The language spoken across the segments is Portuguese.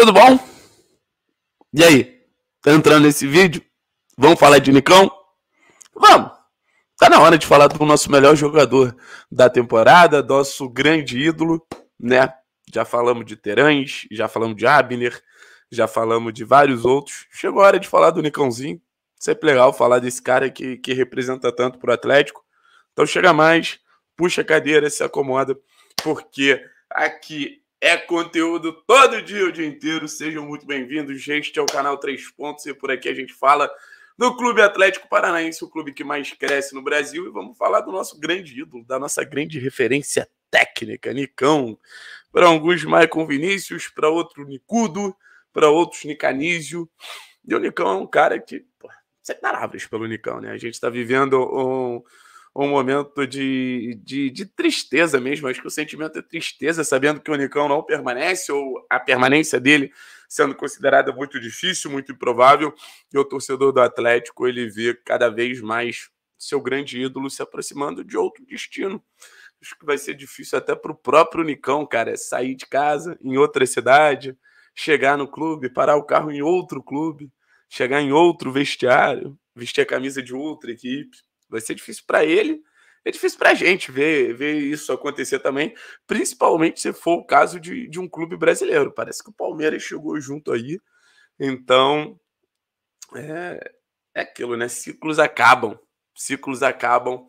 Tudo bom? E aí? Entrando nesse vídeo, vamos falar de Nicão? Vamos! Tá na hora de falar do nosso melhor jogador da temporada, nosso grande ídolo, né? Já falamos de Terãs, já falamos de Abner, já falamos de vários outros. Chegou a hora de falar do Nicãozinho. Sempre legal falar desse cara que, que representa tanto pro Atlético. Então chega mais, puxa a cadeira, se acomoda, porque aqui é conteúdo todo dia, o dia inteiro. Sejam muito bem-vindos. Este é o canal Três Pontos e por aqui a gente fala do Clube Atlético Paranaense, o clube que mais cresce no Brasil. E vamos falar do nosso grande ídolo, da nossa grande referência técnica, Nicão. Para alguns, Maicon Vinícius, para outro, Nicudo, para outros, Nicanísio. E o Nicão é um cara que, pô, sem palavras pelo Nicão, né? A gente está vivendo um um momento de, de, de, tristeza mesmo. Acho que o sentimento é tristeza, sabendo que o Nicão não permanece, ou a permanência dele sendo considerada muito difícil, muito improvável, e o torcedor do Atlético ele vê cada vez mais seu grande ídolo se aproximando de outro destino. Acho que vai ser difícil até para o próprio Nicão, cara, sair de casa em outra cidade, chegar no clube, parar o carro em outro clube, chegar em outro vestiário, vestir a camisa de outra equipe. Vai ser difícil para ele, é difícil para a gente ver, ver isso acontecer também, principalmente se for o caso de, de um clube brasileiro. Parece que o Palmeiras chegou junto aí, então é, é aquilo, né? Ciclos acabam, ciclos acabam.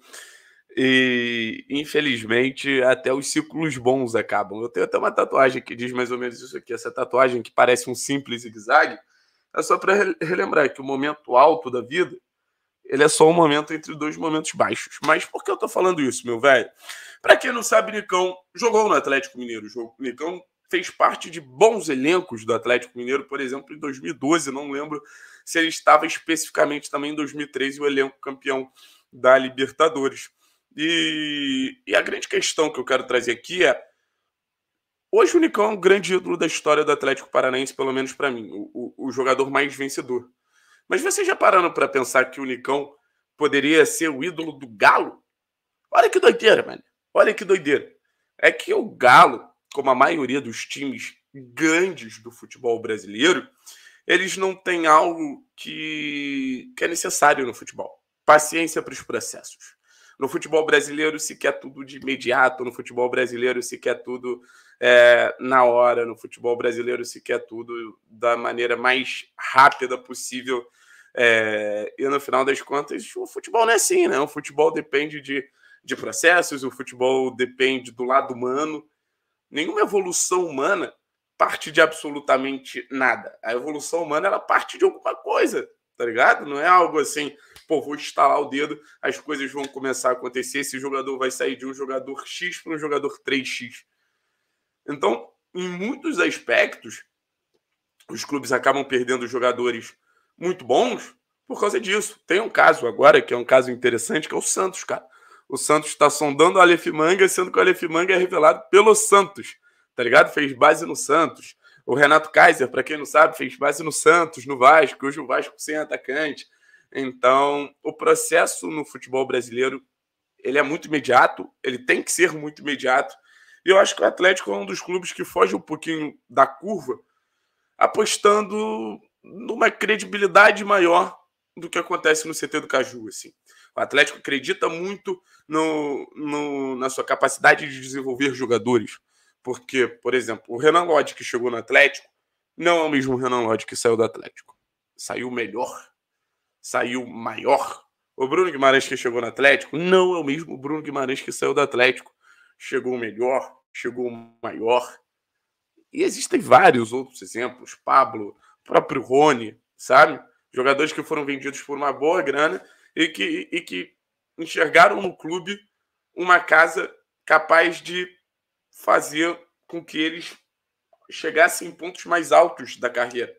E infelizmente até os ciclos bons acabam. Eu tenho até uma tatuagem que diz mais ou menos isso aqui. Essa tatuagem que parece um simples zigue-zague é só para relembrar que o momento alto da vida ele é só um momento entre dois momentos baixos. Mas por que eu tô falando isso, meu velho? Para quem não sabe, Nicão jogou no Atlético Mineiro. O Nicão fez parte de bons elencos do Atlético Mineiro, por exemplo, em 2012. Não lembro se ele estava especificamente também em 2013, o elenco campeão da Libertadores. E, e a grande questão que eu quero trazer aqui é Hoje o Nicão é um grande ídolo da história do Atlético Paranaense, pelo menos para mim, o, o, o, jogador mais vencedor. Mas você já parando para pensar que o Nicão poderia ser o ídolo do Galo? Olha que doideira, mano. Olha que doideira. É que o Galo, como a maioria dos times grandes do futebol brasileiro, eles não têm algo que, que é necessário no futebol. Paciência para os processos. No futebol brasileiro se quer tudo de imediato, no futebol brasileiro se quer tudo é, na hora. No futebol brasileiro se quer tudo da maneira mais rápida possível. É, e no final das contas, o futebol não é assim, né? O futebol depende de, de processos, o futebol depende do lado humano. Nenhuma evolução humana parte de absolutamente nada. A evolução humana ela parte de alguma coisa, tá ligado? Não é algo assim, pô, vou estalar o dedo, as coisas vão começar a acontecer, esse jogador vai sair de um jogador X para um jogador 3X. Então, em muitos aspectos, os clubes acabam perdendo jogadores muito bons por causa disso. Tem um caso agora, que é um caso interessante, que é o Santos, cara. O Santos está sondando o Aleph Manga, sendo que o Aleph Manga é revelado pelo Santos, tá ligado? Fez base no Santos. O Renato Kaiser, para quem não sabe, fez base no Santos, no Vasco, hoje o Vasco sem atacante. Então, o processo no futebol brasileiro, ele é muito imediato, ele tem que ser muito imediato, e eu acho que o Atlético é um dos clubes que foge um pouquinho da curva, apostando numa credibilidade maior do que acontece no CT do Caju. Assim. O Atlético acredita muito no, no, na sua capacidade de desenvolver jogadores. Porque, por exemplo, o Renan Lodge que chegou no Atlético não é o mesmo Renan Lodge que saiu do Atlético. Saiu melhor, saiu maior. O Bruno Guimarães que chegou no Atlético não é o mesmo Bruno Guimarães que saiu do Atlético chegou o melhor, chegou o maior. E existem vários outros exemplos, Pablo, próprio Rony, sabe? Jogadores que foram vendidos por uma boa grana e que, e que enxergaram no clube uma casa capaz de fazer com que eles chegassem em pontos mais altos da carreira.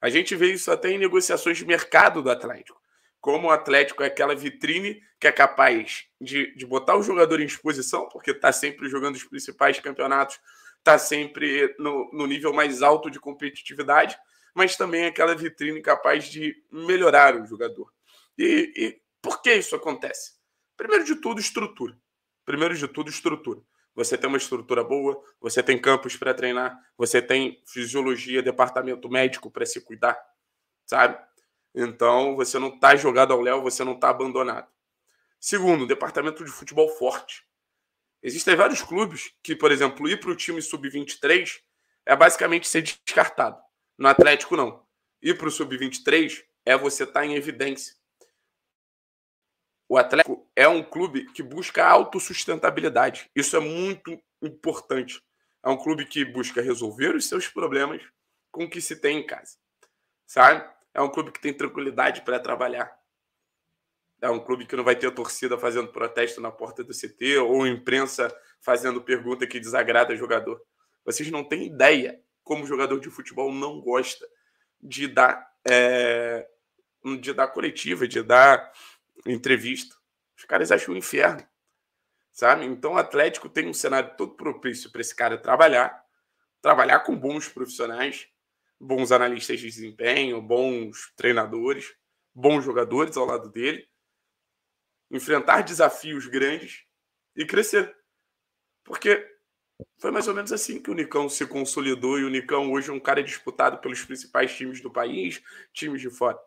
A gente vê isso até em negociações de mercado do Atlético como o Atlético é aquela vitrine que é capaz de, de botar o jogador em exposição, porque está sempre jogando os principais campeonatos, está sempre no, no nível mais alto de competitividade, mas também é aquela vitrine capaz de melhorar o jogador. E, e por que isso acontece? Primeiro de tudo, estrutura. Primeiro de tudo, estrutura. Você tem uma estrutura boa, você tem campos para treinar, você tem fisiologia, departamento médico para se cuidar, sabe? Então, você não está jogado ao léu, você não está abandonado. Segundo, departamento de futebol forte. Existem vários clubes que, por exemplo, ir para o time sub-23 é basicamente ser descartado. No Atlético, não. Ir para o sub-23 é você estar tá em evidência. O Atlético é um clube que busca autossustentabilidade. Isso é muito importante. É um clube que busca resolver os seus problemas com o que se tem em casa. Sabe? É um clube que tem tranquilidade para trabalhar. É um clube que não vai ter a torcida fazendo protesto na porta do CT ou imprensa fazendo pergunta que desagrada jogador. Vocês não têm ideia como jogador de futebol não gosta de dar, é, de dar coletiva, de dar entrevista. Os caras acham o inferno, sabe? Então o Atlético tem um cenário todo propício para esse cara trabalhar, trabalhar com bons profissionais, bons analistas de desempenho, bons treinadores, bons jogadores ao lado dele, enfrentar desafios grandes e crescer. Porque foi mais ou menos assim que o Nicão se consolidou e o Nicão hoje é um cara disputado pelos principais times do país, times de fora.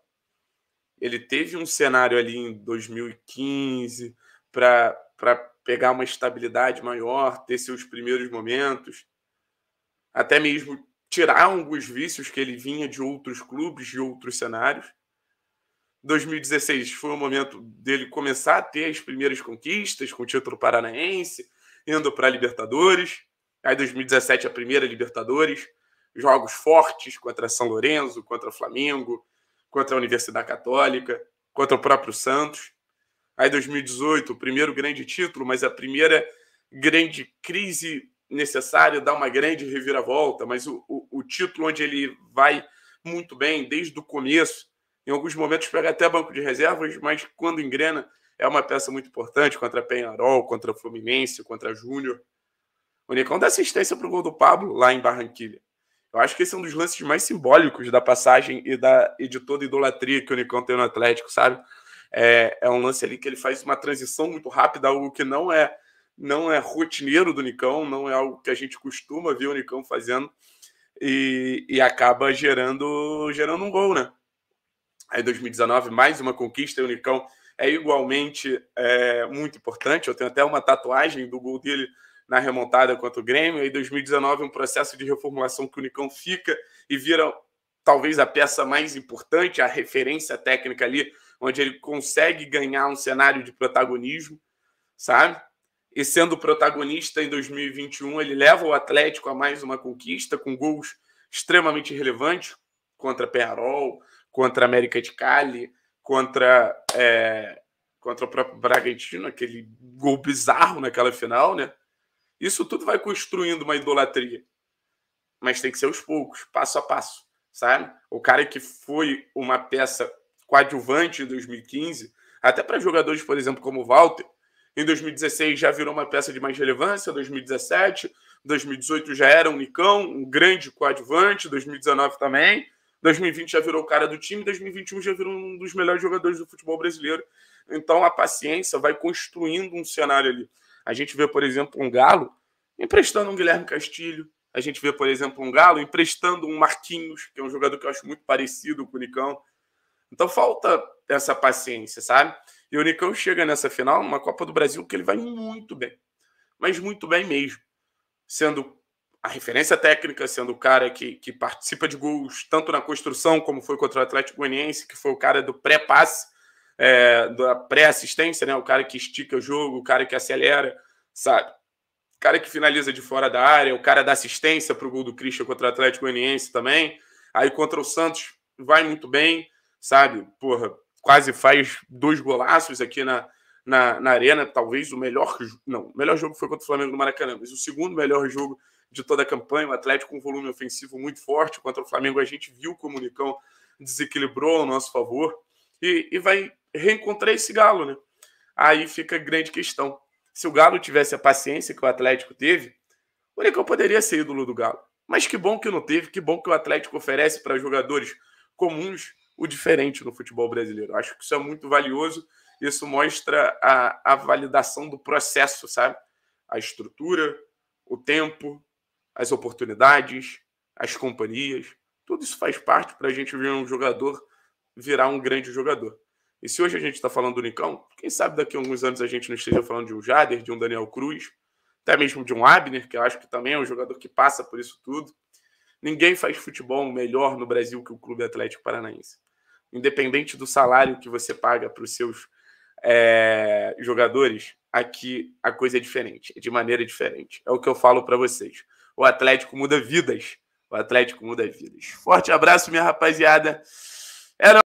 Ele teve um cenário ali em 2015 para pegar uma estabilidade maior, ter seus primeiros momentos, até mesmo tirar alguns vícios que ele vinha de outros clubes, de outros cenários. 2016 foi o momento dele começar a ter as primeiras conquistas, com o título paranaense, indo para a Libertadores. Aí 2017 a primeira Libertadores, jogos fortes contra São Lourenço, contra Flamengo, contra a Universidade Católica, contra o próprio Santos. Aí 2018, o primeiro grande título, mas a primeira grande crise necessário dar uma grande reviravolta, mas o, o, o, título onde ele vai muito bem desde o começo, em alguns momentos pega até banco de reservas, mas quando engrena é uma peça muito importante contra Penharol, contra Fluminense, contra Júnior. O Nicão dá assistência para o gol do Pablo lá em Barranquilha. Eu acho que esse é um dos lances mais simbólicos da passagem e, da, e de toda idolatria que o Nicão tem no Atlético, sabe? É, é um lance ali que ele faz uma transição muito rápida, algo que não é não é rotineiro do Nicão, não é algo que a gente costuma ver o Nicão fazendo e, e acaba gerando, gerando um gol, né? Aí 2019, mais uma conquista, e o Nicão é igualmente é, muito importante. Eu tenho até uma tatuagem do gol dele na remontada contra o Grêmio. Aí 2019, um processo de reformulação que o Nicão fica e vira talvez a peça mais importante, a referência técnica ali, onde ele consegue ganhar um cenário de protagonismo, sabe? e sendo protagonista em 2021, ele leva o Atlético a mais uma conquista, com gols extremamente relevantes contra Penarol, contra América de Cali, contra, é, contra o próprio Bragantino, aquele gol bizarro naquela final, né? Isso tudo vai construindo uma idolatria. Mas tem que ser aos poucos, passo a passo, sabe? O cara que foi uma peça coadjuvante em 2015, até para jogadores, por exemplo, como o Walter, em 2016 já virou uma peça de mais relevância, 2017, 2018 já era um Nicão, um grande coadjuvante, 2019 também, 2020 já virou o cara do time, 2021 já virou um dos melhores jogadores do futebol brasileiro. Então a paciência vai construindo um cenário ali. A gente vê, por exemplo, um Galo emprestando um Guilherme Castilho, a gente vê, por exemplo, um Galo emprestando um Marquinhos, que é um jogador que eu acho muito parecido com o Nicão. Então falta essa paciência, sabe? E o Unicão chega nessa final, numa Copa do Brasil, que ele vai muito bem. Mas muito bem mesmo. Sendo a referência técnica, sendo o cara que, que participa de gols, tanto na construção, como foi contra o Atlético Goianiense, que foi o cara do pré-passe, é, da pré-assistência, né? O cara que estica o jogo, o cara que acelera, sabe? O cara que finaliza de fora da área, o cara da assistência para o gol do Christian contra o Atlético Goianiense também. Aí contra o Santos vai muito bem, sabe? Porra, quase faz dois golaços aqui na, na, na Arena. Talvez o melhor. Não, o melhor jogo foi contra o Flamengo no Maracanã, mas o segundo melhor jogo de toda a campanha. O Atlético com um volume ofensivo muito forte contra o Flamengo. A gente viu o Comunicão desequilibrou ao nosso favor e, e vai reencontrar esse Galo, né? Aí fica a grande questão. Se o Galo tivesse a paciência que o Atlético teve, o Nicão poderia ser ídolo do Galo. Mas que bom que não teve, que bom que o Atlético oferece para jogadores comuns o diferente no futebol brasileiro. acho que isso é muito valioso. Isso mostra a, a validação do processo, sabe? A estrutura, o tempo, as oportunidades, as companhias. Tudo isso faz parte para a gente ver um jogador virar um grande jogador. E se hoje a gente está falando do Nicão, quem sabe daqui a alguns anos a gente não esteja falando de um Jader, de um Daniel Cruz, até mesmo de um Abner, que eu acho que também é um jogador que passa por isso tudo. Ninguém faz futebol melhor no Brasil que o Clube Atlético Paranaense independente do salário que você paga para os seus é, jogadores, aqui a coisa é diferente, de maneira diferente. É o que eu falo para vocês. O Atlético muda vidas. O Atlético muda vidas. Forte abraço, minha rapaziada. Era